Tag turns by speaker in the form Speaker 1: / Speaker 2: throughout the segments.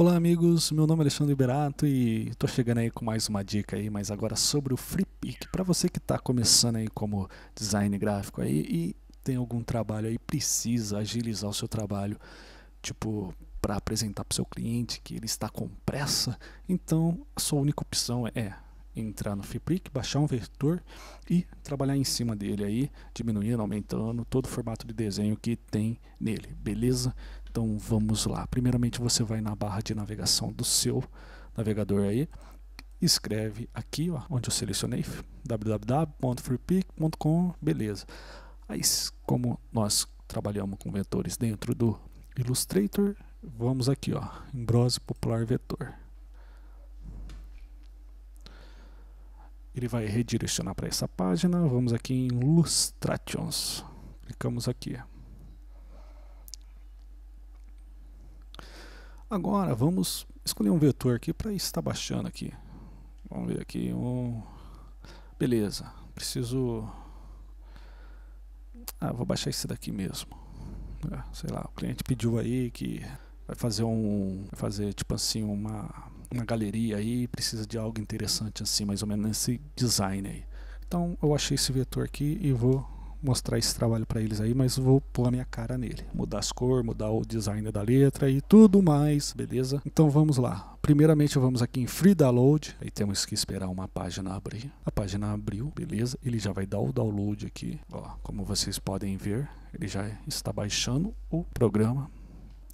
Speaker 1: Olá amigos, meu nome é Alexandre Liberato e estou chegando aí com mais uma dica aí, mas agora sobre o FreePic, para você que está começando aí como design gráfico aí e tem algum trabalho aí, precisa agilizar o seu trabalho, tipo para apresentar para o seu cliente que ele está com pressa, então a sua única opção é entrar no FreePrick, baixar um vetor e trabalhar em cima dele aí, diminuindo, aumentando todo o formato de desenho que tem nele, beleza? Então vamos lá. Primeiramente você vai na barra de navegação do seu navegador aí, escreve aqui, ó, onde eu selecionei, www.freepick.com, beleza. Aí, como nós trabalhamos com vetores dentro do Illustrator, vamos aqui, ó, em Browse Popular Vetor. Ele vai redirecionar para essa página. Vamos aqui em Illustrations. Clicamos aqui. Agora vamos escolher um vetor aqui para estar baixando aqui. Vamos ver aqui um beleza. Preciso Ah, vou baixar esse daqui mesmo. É, sei lá, o cliente pediu aí que vai fazer um vai fazer tipo assim uma uma galeria aí precisa de algo interessante assim, mais ou menos nesse design aí. Então eu achei esse vetor aqui e vou mostrar esse trabalho para eles aí, mas vou pôr a minha cara nele, mudar as cores, mudar o design da letra e tudo mais, beleza? Então vamos lá. Primeiramente vamos aqui em Free Download, aí temos que esperar uma página abrir. A página abriu, beleza? Ele já vai dar o download aqui, ó, como vocês podem ver, ele já está baixando o programa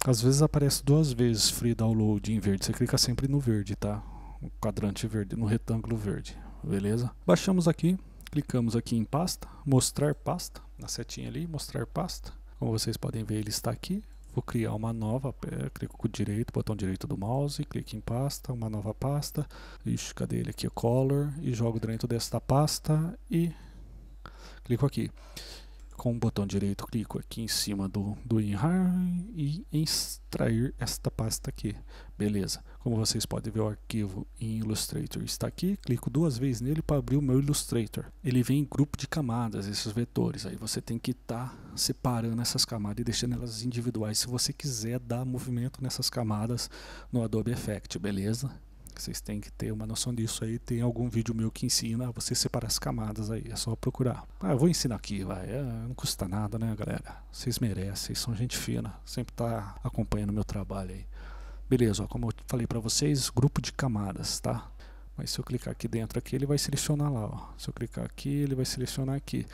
Speaker 1: às vezes aparece duas vezes free download em verde. Você clica sempre no verde, tá? O quadrante verde, no retângulo verde. Beleza? Baixamos aqui, clicamos aqui em pasta, mostrar pasta, na setinha ali, mostrar pasta. Como vocês podem ver, ele está aqui. Vou criar uma nova, é, clico com o direito, botão direito do mouse, clico em pasta, uma nova pasta. Ixi, cadê ele aqui? Color. E jogo dentro desta pasta e clico aqui com o botão direito clico aqui em cima do, do WinRAR e extrair esta pasta aqui. Beleza, como vocês podem ver o arquivo em Illustrator está aqui, clico duas vezes nele para abrir o meu Illustrator. Ele vem em grupo de camadas, esses vetores, aí você tem que estar tá separando essas camadas e deixando elas individuais se você quiser dar movimento nessas camadas no Adobe Effect, beleza? Vocês têm que ter uma noção disso aí. Tem algum vídeo meu que ensina você separar as camadas aí. É só procurar. Ah, eu vou ensinar aqui, vai. É, não custa nada, né, galera? Vocês merecem, vocês são gente fina. Sempre tá acompanhando meu trabalho aí. Beleza, ó, como eu falei para vocês, grupo de camadas, tá? Mas se eu clicar aqui dentro aqui, ele vai selecionar lá, ó. Se eu clicar aqui, ele vai selecionar aqui.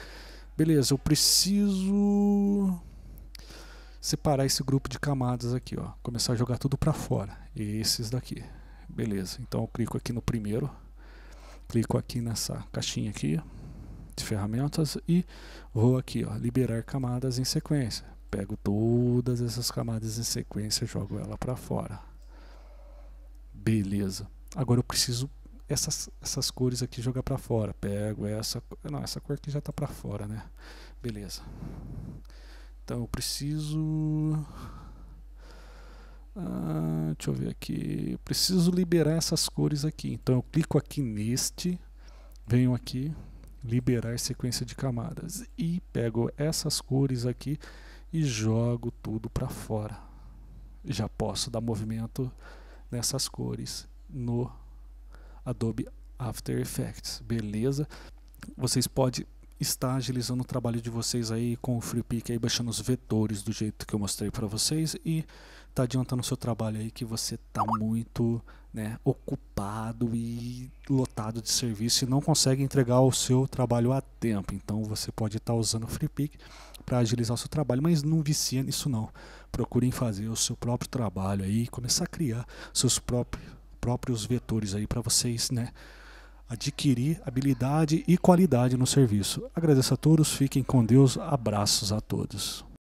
Speaker 1: Beleza, eu preciso separar esse grupo de camadas aqui, ó. Começar a jogar tudo para fora. Esses daqui. Beleza, então eu clico aqui no primeiro, clico aqui nessa caixinha aqui de ferramentas e vou aqui, ó, liberar camadas em sequência. Pego todas essas camadas em sequência e jogo ela para fora. Beleza. Agora eu preciso essas, essas cores aqui jogar para fora. Pego essa, não, essa cor aqui já está para fora, né? Beleza. Então eu preciso ah, Deixa eu ver aqui. Eu preciso liberar essas cores aqui. Então eu clico aqui neste, venho aqui, liberar sequência de camadas e pego essas cores aqui e jogo tudo para fora. Já posso dar movimento nessas cores no Adobe After Effects, beleza? Vocês podem estar agilizando o trabalho de vocês aí com o FreePick aí baixando os vetores do jeito que eu mostrei para vocês e tá adiantando o seu trabalho aí que você tá muito né, ocupado e lotado de serviço e não consegue entregar o seu trabalho a tempo. Então você pode estar tá usando o Free Pick para agilizar o seu trabalho, mas não vicia nisso não. Procurem fazer o seu próprio trabalho aí, começar a criar seus próprios, próprios vetores aí para vocês, né, adquirir habilidade e qualidade no serviço. Agradeço a todos, fiquem com Deus, abraços a todos.